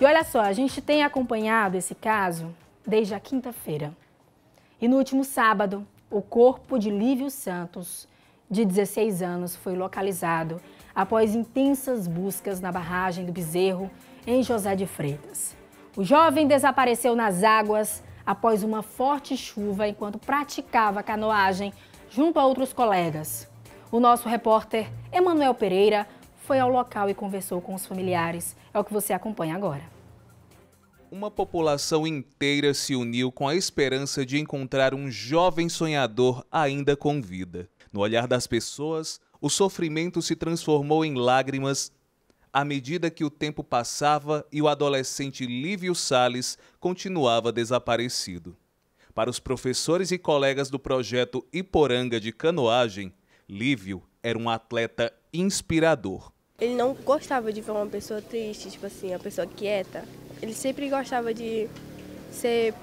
E olha só, a gente tem acompanhado esse caso desde a quinta-feira. E no último sábado, o corpo de Lívio Santos, de 16 anos, foi localizado após intensas buscas na barragem do Bezerro, em José de Freitas. O jovem desapareceu nas águas após uma forte chuva enquanto praticava canoagem junto a outros colegas. O nosso repórter Emanuel Pereira foi ao local e conversou com os familiares. É o que você acompanha agora. Uma população inteira se uniu com a esperança de encontrar um jovem sonhador ainda com vida. No olhar das pessoas, o sofrimento se transformou em lágrimas à medida que o tempo passava e o adolescente Lívio Sales continuava desaparecido. Para os professores e colegas do projeto Iporanga de canoagem, Lívio era um atleta inspirador ele não gostava de ver uma pessoa triste, tipo assim, uma pessoa quieta. Ele sempre gostava de ser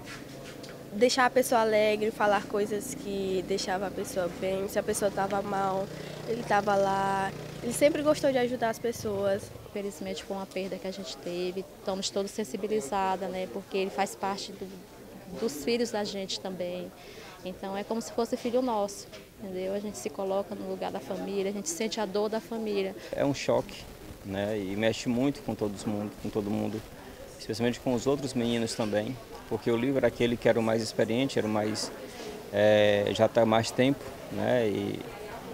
deixar a pessoa alegre, falar coisas que deixava a pessoa bem. Se a pessoa estava mal, ele estava lá. Ele sempre gostou de ajudar as pessoas. Infelizmente, foi uma perda que a gente teve, estamos todos sensibilizados, né? Porque ele faz parte do, dos filhos da gente também. Então, é como se fosse filho nosso entendeu? A gente se coloca no lugar da família, a gente sente a dor da família. É um choque, né? E mexe muito com todo mundo, com todo mundo, especialmente com os outros meninos também, porque o livro era aquele que era o mais experiente, era o mais é, já está mais tempo, né? E,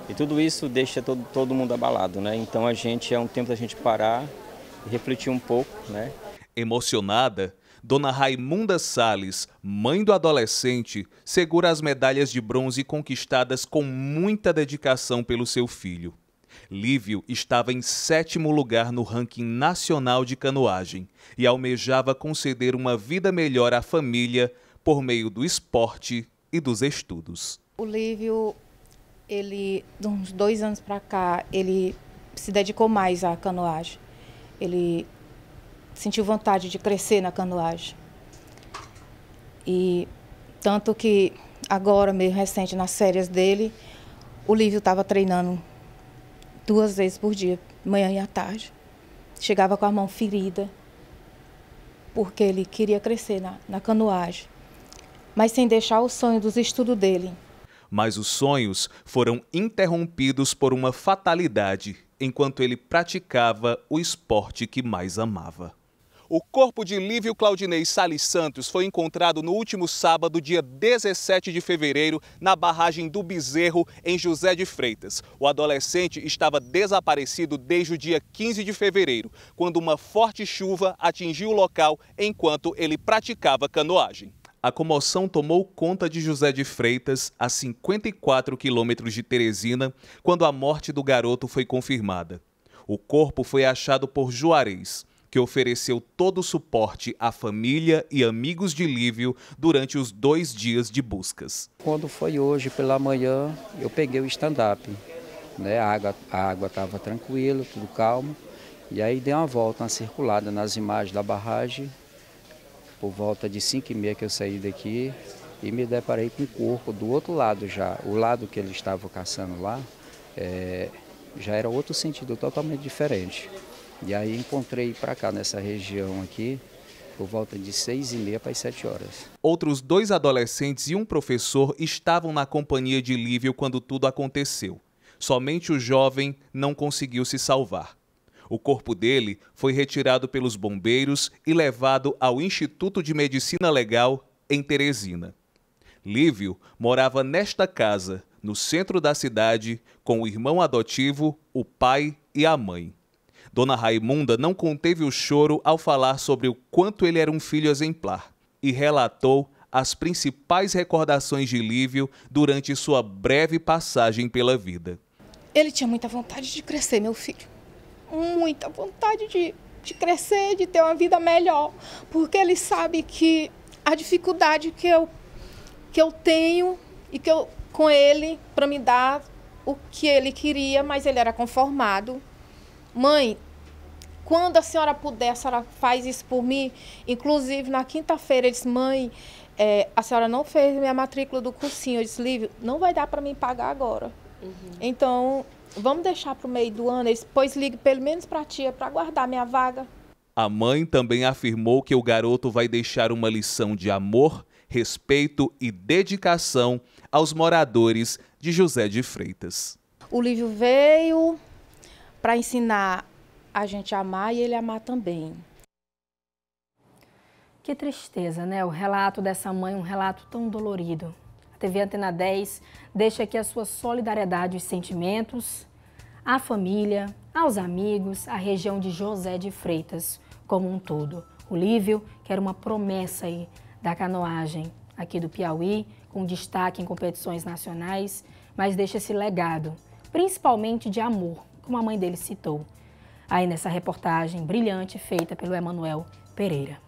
e tudo isso deixa todo, todo mundo abalado, né? Então a gente é um tempo da gente parar e refletir um pouco, né? Emocionada, Dona Raimunda Sales, mãe do adolescente, segura as medalhas de bronze conquistadas com muita dedicação pelo seu filho. Lívio estava em sétimo lugar no ranking nacional de canoagem e almejava conceder uma vida melhor à família por meio do esporte e dos estudos. O Lívio, ele, de uns dois anos para cá, ele se dedicou mais à canoagem. Ele sentiu vontade de crescer na canoagem. E tanto que agora, meio recente, nas férias dele, o Lívio estava treinando duas vezes por dia, manhã e à tarde. Chegava com a mão ferida, porque ele queria crescer na, na canoagem, mas sem deixar o sonho dos estudos dele. Mas os sonhos foram interrompidos por uma fatalidade enquanto ele praticava o esporte que mais amava. O corpo de Lívio Claudinei Salles Santos foi encontrado no último sábado, dia 17 de fevereiro, na barragem do Bezerro, em José de Freitas. O adolescente estava desaparecido desde o dia 15 de fevereiro, quando uma forte chuva atingiu o local enquanto ele praticava canoagem. A comoção tomou conta de José de Freitas, a 54 quilômetros de Teresina, quando a morte do garoto foi confirmada. O corpo foi achado por Juarez que ofereceu todo o suporte à família e amigos de Lívio durante os dois dias de buscas. Quando foi hoje pela manhã, eu peguei o stand-up. Né? A água a água estava tranquila, tudo calmo. E aí dei uma volta, uma circulada nas imagens da barragem. Por volta de 5 e meia que eu saí daqui e me deparei com o corpo do outro lado já. O lado que ele estava caçando lá é, já era outro sentido, totalmente diferente. E aí encontrei para cá, nessa região aqui, por volta de seis e meia para sete horas. Outros dois adolescentes e um professor estavam na companhia de Lívio quando tudo aconteceu. Somente o jovem não conseguiu se salvar. O corpo dele foi retirado pelos bombeiros e levado ao Instituto de Medicina Legal em Teresina. Lívio morava nesta casa, no centro da cidade, com o irmão adotivo, o pai e a mãe. Dona Raimunda não conteve o choro ao falar sobre o quanto ele era um filho exemplar e relatou as principais recordações de Lívio durante sua breve passagem pela vida. Ele tinha muita vontade de crescer, meu filho. Muita vontade de, de crescer, de ter uma vida melhor. Porque ele sabe que a dificuldade que eu, que eu tenho e que eu com ele para me dar o que ele queria, mas ele era conformado Mãe, quando a senhora puder, a senhora faz isso por mim. Inclusive, na quinta-feira, ele disse, mãe, é, a senhora não fez minha matrícula do cursinho. Eu disse, Lívio, não vai dar para mim pagar agora. Uhum. Então, vamos deixar para o meio do ano. Ele disse, pois ligue pelo menos para a tia, para guardar minha vaga. A mãe também afirmou que o garoto vai deixar uma lição de amor, respeito e dedicação aos moradores de José de Freitas. O Lívio veio, para ensinar a gente a amar e ele amar também. Que tristeza, né? O relato dessa mãe, um relato tão dolorido. A TV Antena 10 deixa aqui a sua solidariedade e sentimentos à família, aos amigos, à região de José de Freitas como um todo. O Lívio, que era uma promessa aí da canoagem aqui do Piauí, com destaque em competições nacionais, mas deixa esse legado, principalmente de amor como a mãe dele citou, aí nessa reportagem brilhante feita pelo Emanuel Pereira.